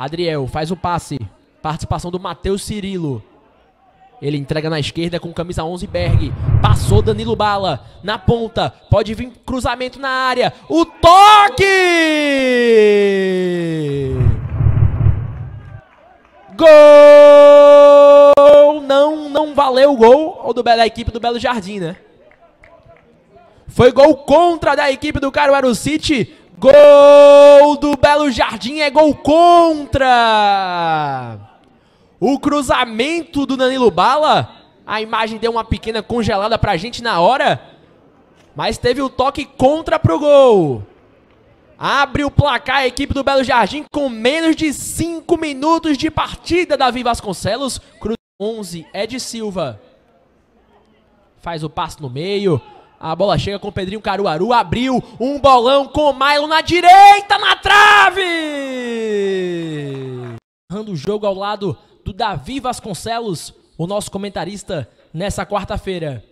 Adriel faz o passe. Participação do Matheus Cirilo. Ele entrega na esquerda com camisa 11 Berg. Passou Danilo Bala na ponta. Pode vir cruzamento na área. O toque! Gol! Não, não valeu o gol do, da equipe do Belo Jardim, né? Foi gol contra da equipe do Caruaru City. Gol do Belo Jardim é gol contra! O cruzamento do Danilo Bala. A imagem deu uma pequena congelada pra gente na hora. Mas teve o toque contra pro gol. Abre o placar a equipe do Belo Jardim com menos de 5 minutos de partida. Davi Vasconcelos. Cruz 11, Ed Silva. Faz o passe no meio. A bola chega com o Pedrinho Caruaru, abriu um bolão com o Milo na direita, na trave! Rando o jogo ao lado do Davi Vasconcelos, o nosso comentarista nessa quarta-feira.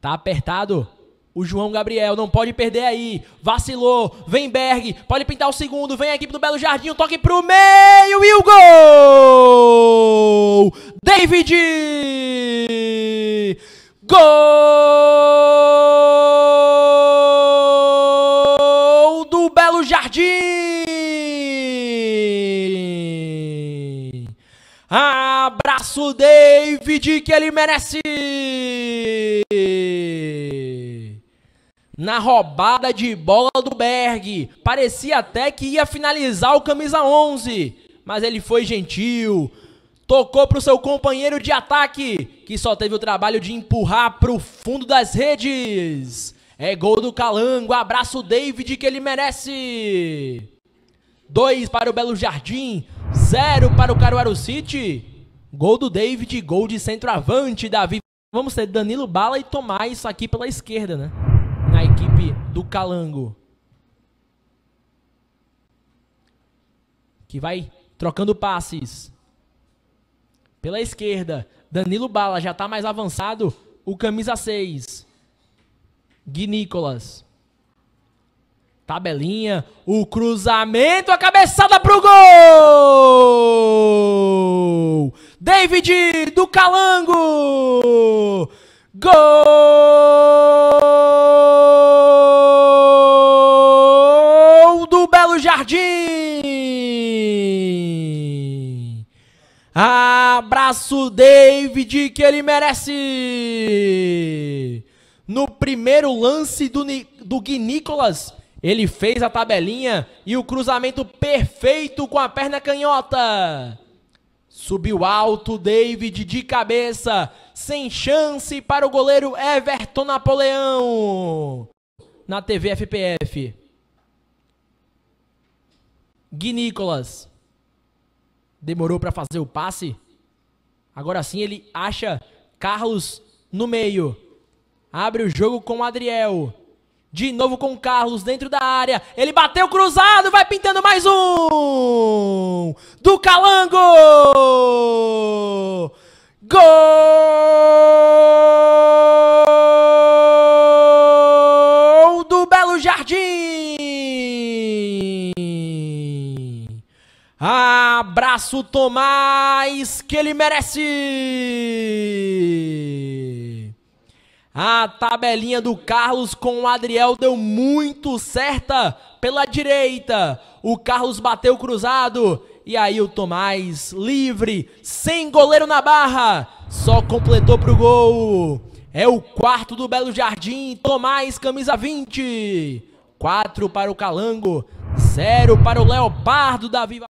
Tá apertado. O João Gabriel não pode perder aí. Vacilou. Vem Berg. Pode pintar o segundo. Vem a equipe do Belo Jardim. Toque pro meio e o gol! David! Gol do Belo Jardim! Abraço, David, que ele merece! Na roubada de bola do Berg, parecia até que ia finalizar o camisa 11, mas ele foi gentil, tocou para o seu companheiro de ataque que só teve o trabalho de empurrar para o fundo das redes. É gol do Calango, abraço David que ele merece. 2 para o Belo Jardim, 0 para o Caruaru City. Gol do David, gol de centroavante, Davi. Vamos ter Danilo Bala e tomar isso aqui pela esquerda, né? Na equipe do Calango. Que vai trocando passes. Pela esquerda, Danilo Bala já está mais avançado. O camisa 6, Gui Nicolas. Tabelinha, o cruzamento, a cabeçada pro gol! David do Calango! Gol! Passo, David, que ele merece! No primeiro lance do, do Gui Nicolas, ele fez a tabelinha e o cruzamento perfeito com a perna canhota. Subiu alto, David de cabeça, sem chance para o goleiro Everton Napoleão. Na TV FPF. Gui Nicolas. Demorou para fazer o passe. Agora sim ele acha Carlos no meio. Abre o jogo com o Adriel. De novo com o Carlos dentro da área. Ele bateu cruzado, vai pintando mais um! Do Calango! Gol do Belo Jardim! Ah! abraço, Tomás, que ele merece! A tabelinha do Carlos com o Adriel deu muito certa pela direita. O Carlos bateu cruzado. E aí o Tomás, livre, sem goleiro na barra, só completou pro gol. É o quarto do Belo Jardim. Tomás, camisa 20. 4 para o Calango, 0 para o Leopardo da Viva.